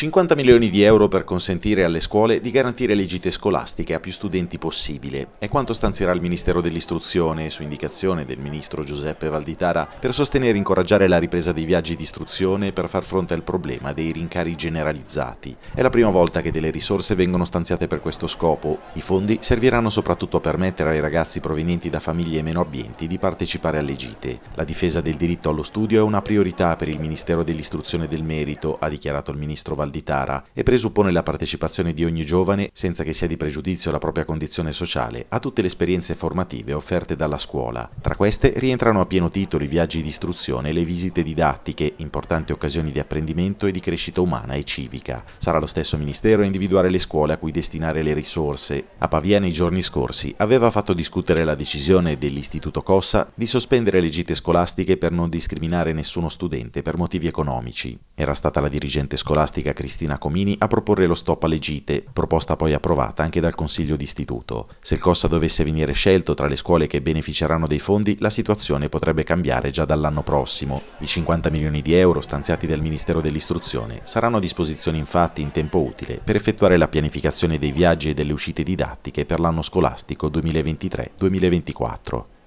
50 milioni di euro per consentire alle scuole di garantire le gite scolastiche a più studenti possibile è quanto stanzierà il Ministero dell'Istruzione, su indicazione del Ministro Giuseppe Valditara, per sostenere e incoraggiare la ripresa dei viaggi di istruzione per far fronte al problema dei rincari generalizzati. È la prima volta che delle risorse vengono stanziate per questo scopo. I fondi serviranno soprattutto a permettere ai ragazzi provenienti da famiglie meno abbienti di partecipare alle gite. La difesa del diritto allo studio è una priorità per il Ministero dell'Istruzione del Merito, ha dichiarato il Ministro Valditara Val di Tara e presuppone la partecipazione di ogni giovane senza che sia di pregiudizio la propria condizione sociale a tutte le esperienze formative offerte dalla scuola. Tra queste rientrano a pieno titolo i viaggi di istruzione e le visite didattiche, importanti occasioni di apprendimento e di crescita umana e civica. Sarà lo stesso Ministero a individuare le scuole a cui destinare le risorse. A Pavia nei giorni scorsi aveva fatto discutere la decisione dell'Istituto Cossa di sospendere le gite scolastiche per non discriminare nessuno studente per motivi economici. Era stata la dirigente scolastica Cristina Comini a proporre lo stop alle gite, proposta poi approvata anche dal Consiglio d'Istituto. Se il Cossa dovesse venire scelto tra le scuole che beneficeranno dei fondi, la situazione potrebbe cambiare già dall'anno prossimo. I 50 milioni di euro stanziati dal Ministero dell'Istruzione saranno a disposizione infatti in tempo utile per effettuare la pianificazione dei viaggi e delle uscite didattiche per l'anno scolastico 2023-2024.